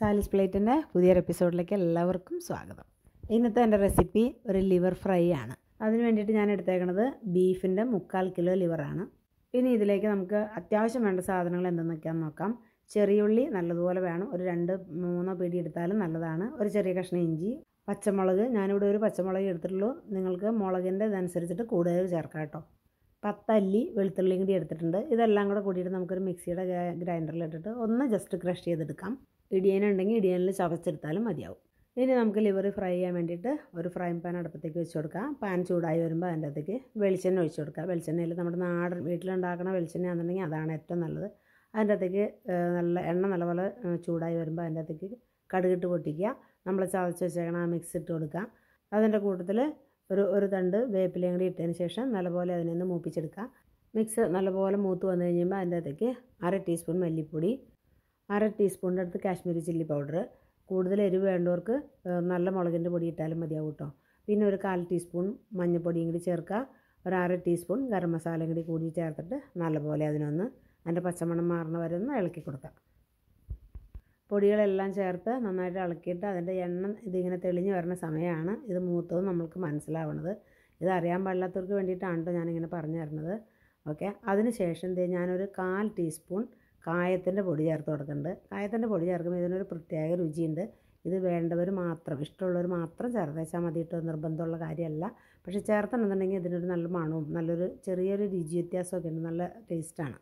സാലിസ് പ്ലേറ്റിൻ്റെ പുതിയൊരു എപ്പിസോഡിലേക്ക് എല്ലാവർക്കും സ്വാഗതം ഇന്നത്തെ എൻ്റെ റെസിപ്പി ഒരു ലിവർ ഫ്രൈ ആണ് അതിന് വേണ്ടിയിട്ട് ഞാൻ എടുത്തേക്കണത് ബീഫിൻ്റെ മുക്കാൽ കിലോ ലിവറാണ് ഇനി ഇതിലേക്ക് നമുക്ക് അത്യാവശ്യം വേണ്ട സാധനങ്ങൾ എന്തെന്നൊക്കെയാന്ന് നോക്കാം ചെറിയുള്ളി നല്ലതുപോലെ വേണം ഒരു രണ്ട് മൂന്നോ പിടി എടുത്താലും നല്ലതാണ് ഒരു ചെറിയ കഷ്ണം ഇഞ്ചി പച്ചമുളക് ഞാനിവിടെ ഒരു പച്ചമുളക് എടുത്തിട്ടുള്ളൂ നിങ്ങൾക്ക് മുളകിൻ്റെ ഇതനുസരിച്ചിട്ട് കൂടുതൽ ചേർക്കാം കേട്ടോ പത്തല്ലി വെളുത്തുള്ളിയും കൂടി എടുത്തിട്ടുണ്ട് ഇതെല്ലാം കൂടെ കൂടിയിട്ട് നമുക്കൊരു മിക്സിയുടെ ഗ്രൈൻഡറിൽ ഇട്ടിട്ട് ഒന്ന് ജസ്റ്റ് ക്രഷ് ചെയ്തെടുക്കാം ഇടിയനുണ്ടെങ്കിൽ ഇടിയനിൽ ചവച്ചെടുത്താലും മതിയാവും ഇനി നമുക്ക് ലിവർ ഫ്രൈ ചെയ്യാൻ വേണ്ടിയിട്ട് ഒരു ഫ്രൈ പാൻ അടുപ്പത്തേക്ക് വെച്ച് കൊടുക്കാം പാൻ ചൂടായി വരുമ്പോൾ അതിൻ്റെ അകത്തേക്ക് വെളിച്ചെണ്ണ ഒഴിച്ച് കൊടുക്കുക വെളിച്ചെണ്ണയിൽ നമ്മുടെ നാടൻ വീട്ടിലുണ്ടാക്കുന്ന ആണെന്നുണ്ടെങ്കിൽ അതാണ് ഏറ്റവും നല്ലത് അതിൻ്റെ അകത്തേക്ക് നല്ല എണ്ണ നല്ലപോലെ ചൂടായി വരുമ്പോൾ അതിൻ്റെ അകത്തേക്ക് കടുകിട്ട് പൊട്ടിക്കുക നമ്മൾ ചതച്ച് വെച്ചേക്കണം ആ മിക്സ് ഇട്ട് കൊടുക്കുക അതിൻ്റെ കൂട്ടത്തിൽ ഒരു ഒരു തണ്ട് വേപ്പിലയും കൂടി ഇട്ടതിന് ശേഷം നല്ലപോലെ അതിനൊന്ന് മൂപ്പിച്ചെടുക്കുക മിക്സ് നല്ലപോലെ മൂത്ത് വന്നു കഴിയുമ്പോൾ അതിൻ്റെ അകത്തേക്ക് അര ടീസ്പൂൺ മല്ലിപ്പൊടി അര ടീസ്പൂണിൻ്റെ അടുത്ത് കാശ്മീരി ചില്ലി പൗഡർ കൂടുതൽ എരിവ് വേണ്ടവർക്ക് നല്ല മുളകിൻ്റെ പൊടി ഇട്ടാലും മതിയാവും കേട്ടോ പിന്നെ ഒരു കാൽ ടീസ്പൂൺ മഞ്ഞൾപ്പൊടിയും കൂടി ചേർക്കുക ഒരു അര ടീസ്പൂൺ ഗരം മസാലയും കൂടി കൂടി ചേർത്തിട്ട് നല്ലപോലെ അതിനൊന്ന് അതിൻ്റെ പച്ചമണം മാറുന്ന വരെ ഒന്ന് ഇളക്കി കൊടുക്കാം പൊടികളെല്ലാം ചേർത്ത് നന്നായിട്ട് ഇളക്കിയിട്ട് അതിൻ്റെ എണ്ണ ഇതിങ്ങനെ തെളിഞ്ഞ് വരുന്ന സമയമാണ് ഇത് മൂത്തതും നമ്മൾക്ക് മനസ്സിലാവണത് ഇത് അറിയാൻ പാടില്ലാത്തവർക്ക് വേണ്ടിയിട്ടാണ് ഞാനിങ്ങനെ പറഞ്ഞു തരുന്നത് ഓക്കെ അതിന് ശേഷം ഞാനൊരു കാൽ ടീസ്പൂൺ കായത്തിൻ്റെ പൊടി ചേർത്ത് കൊടുക്കുന്നുണ്ട് കായത്തിൻ്റെ പൊടി ചേർക്കുമ്പോൾ ഇതിനൊരു പ്രത്യേക രുചിയുണ്ട് ഇത് വേണ്ടവർ മാത്രം ഇഷ്ടമുള്ളവർ മാത്രം ചേർത്തേച്ചാൽ വെച്ചാൽ നിർബന്ധമുള്ള കാര്യമല്ല പക്ഷേ ചേർത്തണമെന്നുണ്ടെങ്കിൽ ഇതിനൊരു നല്ല മണവും നല്ലൊരു ചെറിയൊരു രുചി വ്യത്യാസമൊക്കെ ഉണ്ട് നല്ല ടേസ്റ്റാണ്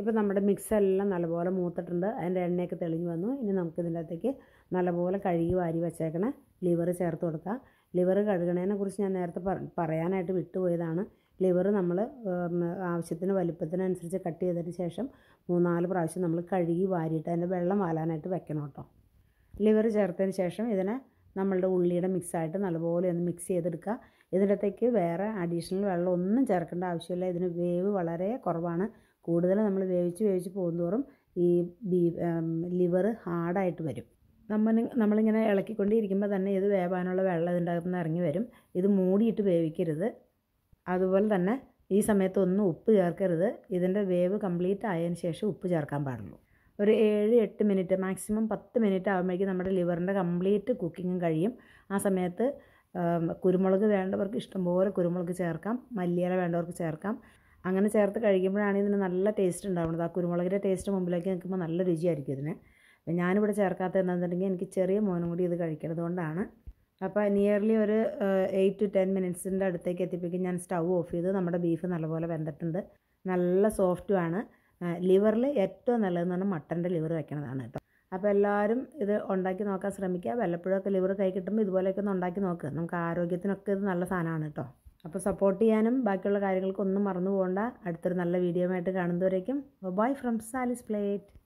ഇപ്പോൾ നമ്മുടെ മിക്സ് എല്ലാം നല്ലപോലെ മൂത്തിട്ടുണ്ട് അതിൻ്റെ എണ്ണയൊക്കെ തെളിഞ്ഞു വന്നു ഇനി ഇതിൻ്റെ അകത്തേക്ക് നല്ലപോലെ കഴുകി വാരി വെച്ചേക്കണ ലിവർ ചേർത്ത് കൊടുക്കുക ലിവർ കഴുകണേനെ കുറിച്ച് ഞാൻ നേരത്തെ പറയാനായിട്ട് വിട്ടുപോയതാണ് ലിവർ നമ്മൾ ആവശ്യത്തിന് വലിപ്പത്തിനനുസരിച്ച് കട്ട് ചെയ്തതിന് ശേഷം മൂന്നാല് പ്രാവശ്യം നമ്മൾ കഴുകി വാരിയിട്ട് അതിൻ്റെ വെള്ളം വാലാനായിട്ട് വെക്കണം കേട്ടോ ലിവർ ചേർത്തതിന് ശേഷം ഇതിനെ നമ്മളുടെ ഉള്ളിയുടെ മിക്സായിട്ട് നല്ലപോലെ ഒന്ന് മിക്സ് ചെയ്തെടുക്കുക ഇതിനകത്തേക്ക് വേറെ അഡീഷണൽ വെള്ളം ഒന്നും ചേർക്കേണ്ട ആവശ്യമില്ല ഇതിന് വേവ് വളരെ കുറവാണ് കൂടുതൽ നമ്മൾ വേവിച്ച് വേവിച്ച് പോകുന്തോറും ഈ ബീ ലിവർ ഹാർഡായിട്ട് വരും നമ്മൾ നമ്മളിങ്ങനെ ഇളക്കിക്കൊണ്ടേ ഇരിക്കുമ്പോൾ തന്നെ ഇത് വേവാനുള്ള വെള്ളം ഇതിൻ്റെ അകത്തുനിന്ന് ഇറങ്ങി വരും ഇത് മൂടിയിട്ട് വേവിക്കരുത് അതുപോലെ തന്നെ ഈ സമയത്ത് ഒന്നും ഉപ്പ് ചേർക്കരുത് ഇതിൻ്റെ വേവ് കംപ്ലീറ്റ് ആയതിന് ശേഷം ഉപ്പ് ചേർക്കാൻ പാടുള്ളൂ ഒരു ഏഴ് എട്ട് മിനിറ്റ് മാക്സിമം പത്ത് മിനിറ്റ് ആകുമ്പോഴേക്കും നമ്മുടെ ലിവറിൻ്റെ കംപ്ലീറ്റ് കുക്കിങ്ങും കഴിയും ആ സമയത്ത് കുരുമുളക് വേണ്ടവർക്ക് ഇഷ്ടംപോലെ കുരുമുളക് ചേർക്കാം മല്ലിയില വേണ്ടവർക്ക് ചേർക്കാം അങ്ങനെ ചേർത്ത് കഴിക്കുമ്പോഴാണ് ഇതിന് നല്ല ടേസ്റ്റ് ഉണ്ടാവുന്നത് ആ കുരുമുളകിൻ്റെ ടേസ്റ്റ് മുമ്പിലേക്ക് നിൽക്കുമ്പോൾ നല്ല രുചിയായിരിക്കും ഇതിന് ഞാനിവിടെ ചേർക്കാത്ത എന്താണെന്നുണ്ടെങ്കിൽ എനിക്ക് ചെറിയ മോനും കൂടി ഇത് കഴിക്കണത് കൊണ്ടാണ് അപ്പോൾ നിയർലി ഒരു എയ്റ്റ് ടു ടെൻ മിനിറ്റ്സിൻ്റെ അടുത്തേക്ക് എത്തിപ്പിക്കും ഞാൻ സ്റ്റൗ ഓഫ് ചെയ്ത് നമ്മുടെ ബീഫ് നല്ലപോലെ വെന്തിട്ടുണ്ട് നല്ല സോഫ്റ്റുമാണ് ലിവറിൽ ഏറ്റവും നല്ലതെന്ന് പറഞ്ഞാൽ മട്ടൻ്റെ ലിവർ വയ്ക്കുന്നതാണ് കേട്ടോ അപ്പോൾ എല്ലാവരും ഇത് ഉണ്ടാക്കി നോക്കാൻ ശ്രമിക്കുക വല്ലപ്പോഴൊക്കെ ലിവർ കൈ കിട്ടുമ്പോൾ ഇതുപോലെയൊക്കെ ഒന്ന് ഉണ്ടാക്കി നോക്കുക നമുക്ക് ആരോഗ്യത്തിനൊക്കെ ഇത് നല്ല സാധനമാണ് കേട്ടോ അപ്പോൾ സപ്പോർട്ട് ചെയ്യാനും ബാക്കിയുള്ള കാര്യങ്ങൾക്കൊന്നും മറന്നു പോകണ്ട അടുത്തൊരു നല്ല വീഡിയോ ആയിട്ട് കാണുന്നവരേക്കും ബൈ ഫ്രം സാലിസ് പ്ലേറ്റ്